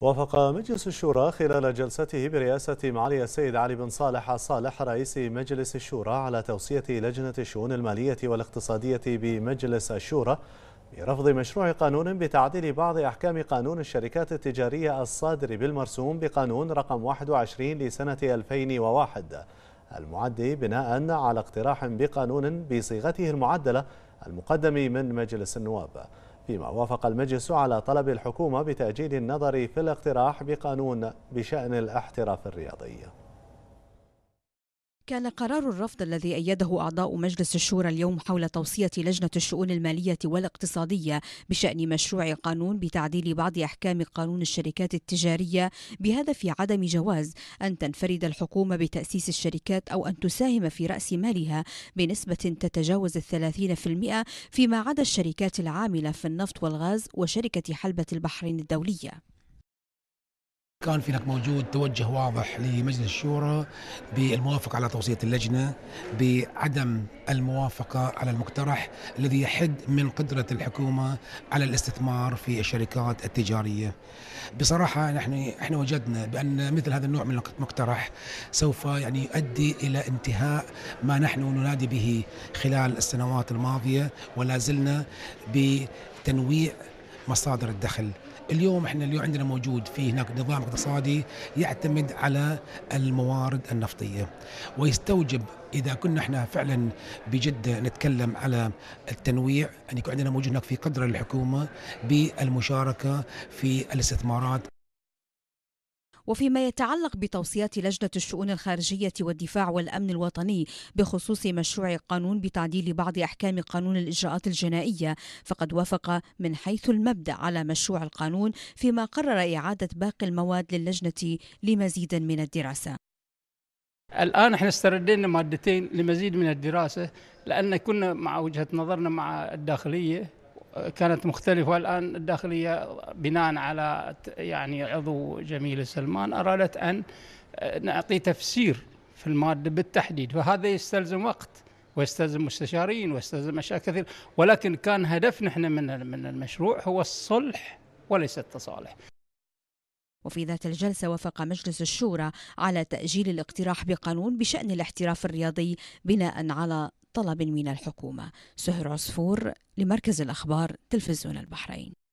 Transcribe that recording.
وافق مجلس الشورى خلال جلسته برئاسة معالي السيد علي بن صالح صالح رئيس مجلس الشورى على توصية لجنة الشؤون المالية والاقتصادية بمجلس الشورى برفض مشروع قانون بتعديل بعض أحكام قانون الشركات التجارية الصادر بالمرسوم بقانون رقم 21 لسنة 2001 المعد بناء على اقتراح بقانون بصيغته المعدلة المقدم من مجلس النواب فيما وافق المجلس على طلب الحكومة بتأجيل النظر في الاقتراح بقانون بشأن الاحتراف الرياضي كان قرار الرفض الذي أيده أعضاء مجلس الشورى اليوم حول توصية لجنة الشؤون المالية والاقتصادية بشأن مشروع قانون بتعديل بعض أحكام قانون الشركات التجارية بهدف عدم جواز أن تنفرد الحكومة بتأسيس الشركات أو أن تساهم في رأس مالها بنسبة تتجاوز الثلاثين في المئة فيما عدا الشركات العاملة في النفط والغاز وشركة حلبة البحرين الدولية كان في هناك موجود توجه واضح لمجلس الشورى بالموافقه على توصيه اللجنه بعدم الموافقه على المقترح الذي يحد من قدره الحكومه على الاستثمار في الشركات التجاريه. بصراحه نحن احنا وجدنا بان مثل هذا النوع من المقترح سوف يعني يؤدي الى انتهاء ما نحن ننادي به خلال السنوات الماضيه ولا زلنا بتنويع مصادر الدخل اليوم احنا اليوم عندنا موجود في هناك نظام اقتصادي يعتمد على الموارد النفطيه ويستوجب اذا كنا احنا فعلا بجده نتكلم على التنويع ان يكون عندنا موجود هناك في قدر الحكومه بالمشاركه في الاستثمارات وفيما يتعلق بتوصيات لجنة الشؤون الخارجية والدفاع والأمن الوطني بخصوص مشروع قانون بتعديل بعض أحكام قانون الإجراءات الجنائية فقد وافق من حيث المبدأ على مشروع القانون فيما قرر إعادة باقي المواد للجنة لمزيد من الدراسة الآن احنا استردينا مادتين لمزيد من الدراسة لأن كنا مع وجهة نظرنا مع الداخلية كانت مختلفة الآن الداخلية بناء على يعني عضو جميل سلمان أرادت أن نعطي تفسير في المادة بالتحديد فهذا يستلزم وقت ويستلزم مستشارين ويستلزم أشياء كثير ولكن كان هدفنا احنا من من المشروع هو الصلح وليس التصالح وفي ذات الجلسة وافق مجلس الشورى على تأجيل الاقتراح بقانون بشأن الاحتراف الرياضي بناء على طلب من الحكومة سهر عصفور لمركز الأخبار تلفزيون البحرين